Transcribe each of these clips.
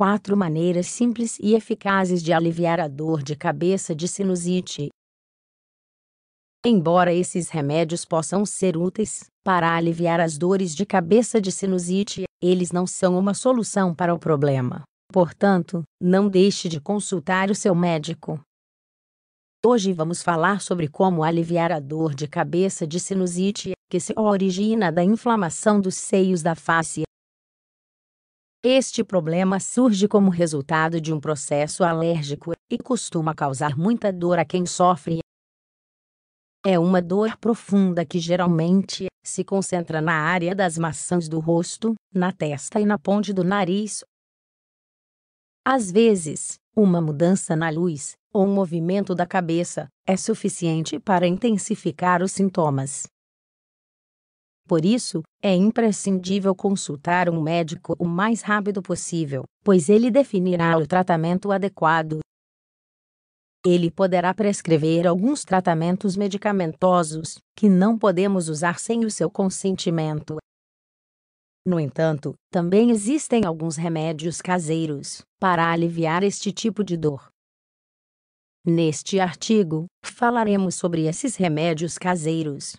quatro maneiras simples e eficazes de aliviar a dor de cabeça de sinusite. Embora esses remédios possam ser úteis para aliviar as dores de cabeça de sinusite, eles não são uma solução para o problema. Portanto, não deixe de consultar o seu médico. Hoje vamos falar sobre como aliviar a dor de cabeça de sinusite, que se origina da inflamação dos seios da face este problema surge como resultado de um processo alérgico e costuma causar muita dor a quem sofre. É uma dor profunda que geralmente se concentra na área das maçãs do rosto, na testa e na ponte do nariz. Às vezes, uma mudança na luz ou um movimento da cabeça é suficiente para intensificar os sintomas. Por isso, é imprescindível consultar um médico o mais rápido possível, pois ele definirá o tratamento adequado. Ele poderá prescrever alguns tratamentos medicamentosos que não podemos usar sem o seu consentimento. No entanto, também existem alguns remédios caseiros para aliviar este tipo de dor. Neste artigo, falaremos sobre esses remédios caseiros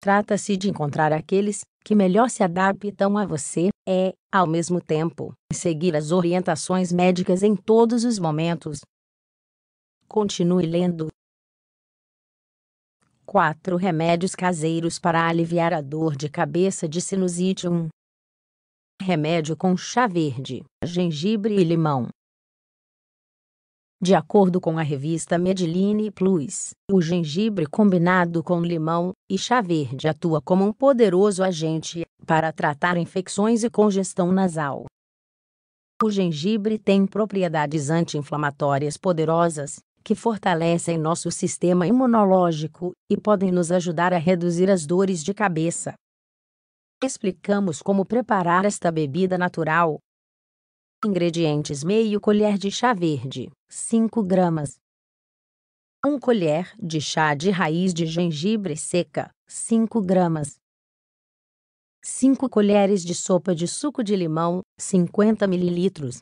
Trata-se de encontrar aqueles que melhor se adaptam a você, é, ao mesmo tempo, seguir as orientações médicas em todos os momentos. Continue lendo. 4 remédios caseiros para aliviar a dor de cabeça de sinusite 1. Remédio com chá verde, gengibre e limão. De acordo com a revista Medline Plus, o gengibre combinado com limão e chá verde atua como um poderoso agente para tratar infecções e congestão nasal. O gengibre tem propriedades anti-inflamatórias poderosas que fortalecem nosso sistema imunológico e podem nos ajudar a reduzir as dores de cabeça. Explicamos como preparar esta bebida natural. Ingredientes: meio colher de chá verde, 5 gramas. 1 colher de chá de raiz de gengibre seca, 5 gramas. 5 colheres de sopa de suco de limão, 50 ml.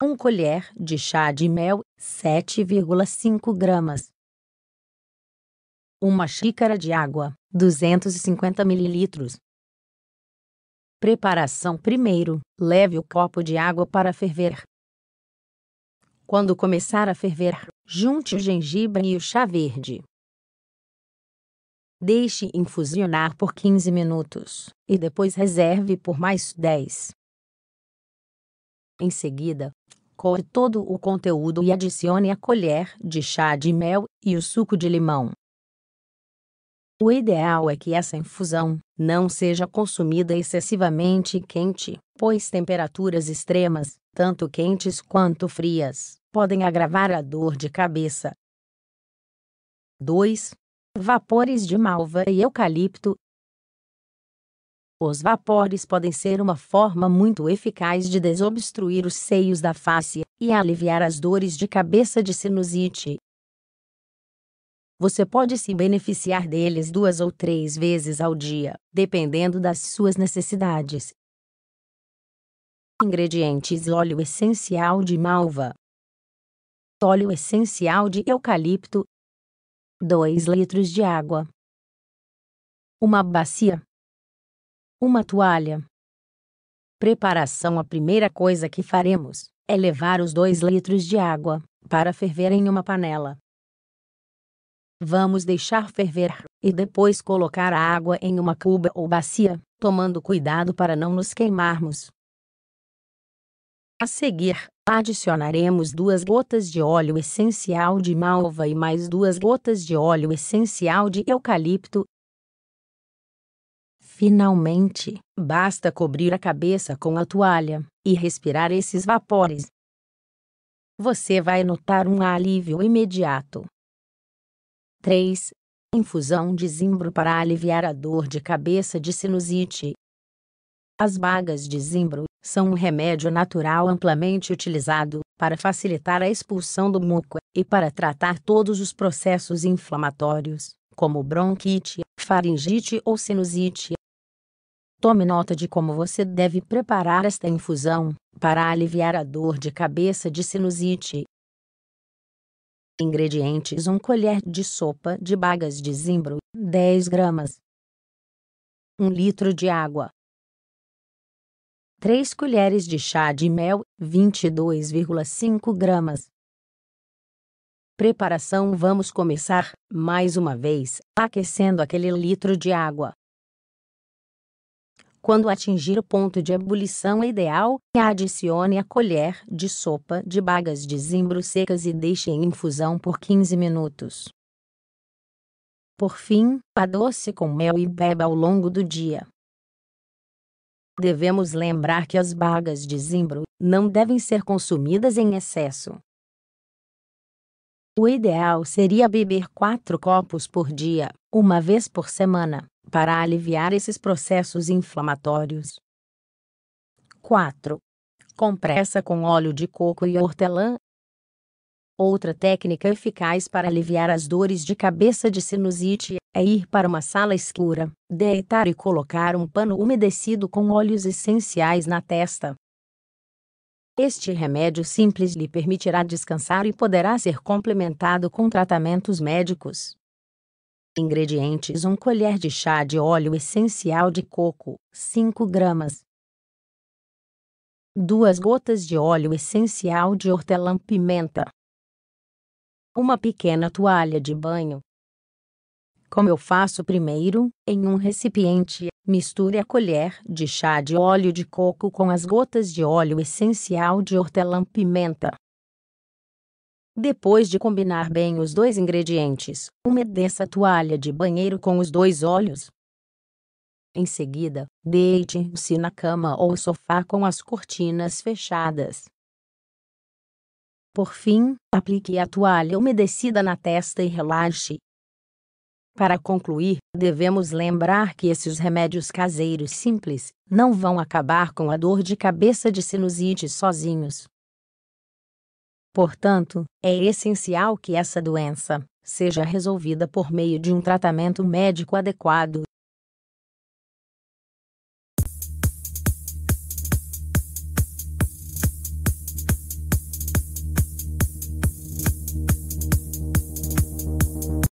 1 colher de chá de mel, 7,5 gramas. 1 xícara de água, 250 ml. Preparação primeiro: leve o copo de água para ferver. Quando começar a ferver, junte o gengibre e o chá verde. Deixe infusionar por 15 minutos e depois reserve por mais 10. Em seguida, coe todo o conteúdo e adicione a colher de chá de mel e o suco de limão. O ideal é que essa infusão não seja consumida excessivamente quente, pois temperaturas extremas tanto quentes quanto frias, podem agravar a dor de cabeça. 2. Vapores de malva e eucalipto. Os vapores podem ser uma forma muito eficaz de desobstruir os seios da face e aliviar as dores de cabeça de sinusite. Você pode se beneficiar deles duas ou três vezes ao dia, dependendo das suas necessidades, Ingredientes: óleo essencial de malva, óleo essencial de eucalipto, 2 litros de água, uma bacia, uma toalha. Preparação: A primeira coisa que faremos é levar os 2 litros de água para ferver em uma panela. Vamos deixar ferver e depois colocar a água em uma cuba ou bacia, tomando cuidado para não nos queimarmos. A seguir, adicionaremos duas gotas de óleo essencial de malva e mais duas gotas de óleo essencial de eucalipto. Finalmente, basta cobrir a cabeça com a toalha e respirar esses vapores. Você vai notar um alívio imediato. 3. Infusão de zimbro para aliviar a dor de cabeça de sinusite. As bagas de zimbro são um remédio natural amplamente utilizado para facilitar a expulsão do muco e para tratar todos os processos inflamatórios, como bronquite, faringite ou sinusite. Tome nota de como você deve preparar esta infusão para aliviar a dor de cabeça de sinusite. Ingredientes: 1 colher de sopa de bagas de zimbro, 10 gramas, 1 litro de água, 3 colheres de chá de mel, 22,5 gramas. Preparação Vamos começar, mais uma vez, aquecendo aquele litro de água. Quando atingir o ponto de ebulição ideal, adicione a colher de sopa de bagas de zimbro secas e deixe em infusão por 15 minutos. Por fim, adoce com mel e beba ao longo do dia. Devemos lembrar que as bagas de zimbro não devem ser consumidas em excesso. O ideal seria beber quatro copos por dia, uma vez por semana, para aliviar esses processos inflamatórios. 4. Compressa com óleo de coco e hortelã. Outra técnica eficaz para aliviar as dores de cabeça de sinusite é ir para uma sala escura, deitar e colocar um pano umedecido com óleos essenciais na testa. Este remédio simples lhe permitirá descansar e poderá ser complementado com tratamentos médicos. Ingredientes: 1 colher de chá de óleo essencial de coco, 5 gramas. 2 gotas de óleo essencial de hortelã-pimenta. Uma pequena toalha de banho, como eu faço primeiro, em um recipiente, misture a colher de chá de óleo de coco com as gotas de óleo essencial de hortelã-pimenta. Depois de combinar bem os dois ingredientes, umedeça a toalha de banheiro com os dois óleos. Em seguida, deite-se na cama ou sofá com as cortinas fechadas. Por fim, aplique a toalha umedecida na testa e relaxe, para concluir, devemos lembrar que esses remédios caseiros simples não vão acabar com a dor de cabeça de sinusite sozinhos. Portanto, é essencial que essa doença seja resolvida por meio de um tratamento médico adequado